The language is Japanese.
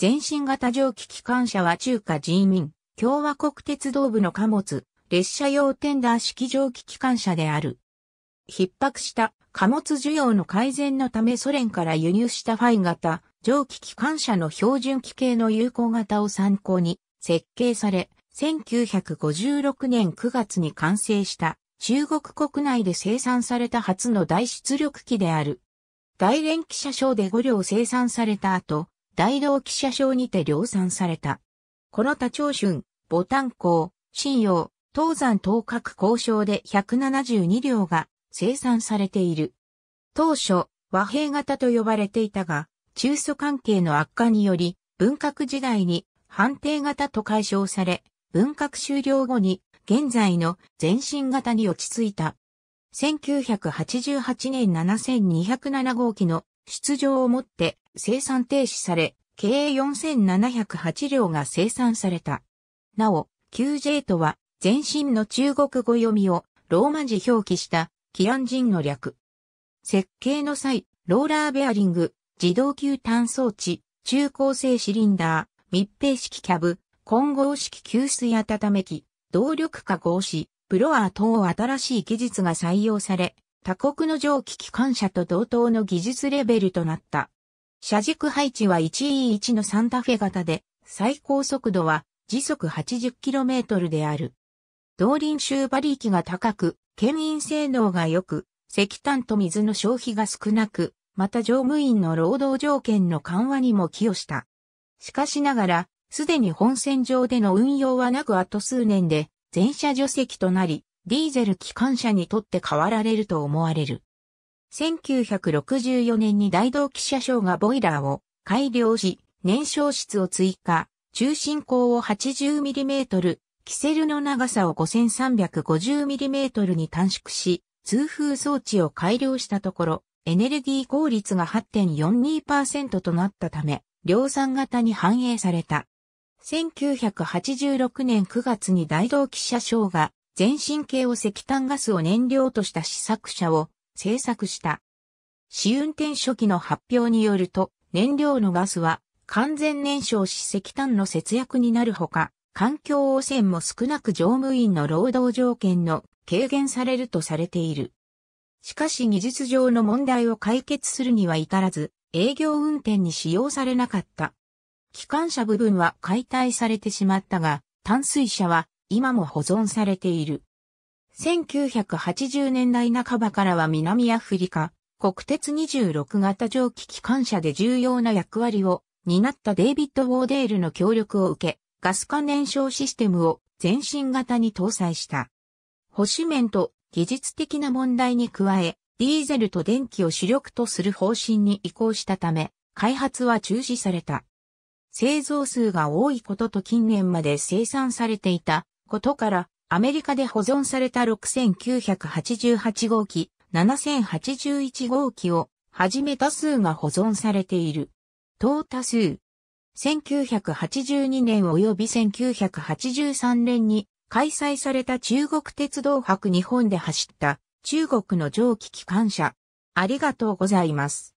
前進型蒸気機関車は中華人民共和国鉄道部の貨物、列車用テンダー式蒸気機関車である。逼迫した貨物需要の改善のためソ連から輸入したファイ型蒸気機関車の標準機系の有効型を参考に設計され、1956年9月に完成した中国国内で生産された初の大出力機である。大連機車賞で5両生産された後、大同記者賞にて量産された。この多長春、牡丹港、信用、東山東各交渉で172両が生産されている。当初、和平型と呼ばれていたが、中蘇関係の悪化により、文革時代に判定型と解消され、文革終了後に現在の前身型に落ち着いた。1988年7207号機の出場をもって生産停止され、計4708両が生産された。なお、QJ とは、全身の中国語読みをローマ字表記したキアンジンの略。設計の際、ローラーベアリング、自動級炭装置、中高性シリンダー、密閉式キャブ、混合式吸水温め機、動力化合子、ブロア等新しい技術が採用され、他国の蒸気機関車と同等の技術レベルとなった。車軸配置は 1E1 のサンタフェ型で、最高速度は時速 80km である。動輪周馬力が高く、牽引性能が良く、石炭と水の消費が少なく、また乗務員の労働条件の緩和にも寄与した。しかしながら、すでに本線上での運用はなくあと数年で、全車除籍となり、ディーゼル機関車にとって変わられると思われる。1964年に大同機車賞がボイラーを改良し、燃焼室を追加、中心口を 80mm、キセルの長さを 5350mm に短縮し、通風装置を改良したところ、エネルギー効率が8.42%となったため、量産型に反映された。1986年9月に大同機車賞が全身系を石炭ガスを燃料とした試作車を製作した。試運転初期の発表によると、燃料のガスは完全燃焼し石炭の節約になるほか、環境汚染も少なく乗務員の労働条件の軽減されるとされている。しかし技術上の問題を解決するには至らず、営業運転に使用されなかった。機関車部分は解体されてしまったが、淡水車は今も保存されている。1980年代半ばからは南アフリカ、国鉄26型蒸気機関車で重要な役割を担ったデイビッド・ウォーデールの協力を受け、ガス化燃焼システムを全身型に搭載した。保守面と技術的な問題に加え、ディーゼルと電気を主力とする方針に移行したため、開発は中止された。製造数が多いことと近年まで生産されていたことから、アメリカで保存された6988号機、7081号機を、はじめ多数が保存されている。等多数。1982年及び1983年に開催された中国鉄道博日本で走った中国の蒸気機関車。ありがとうございます。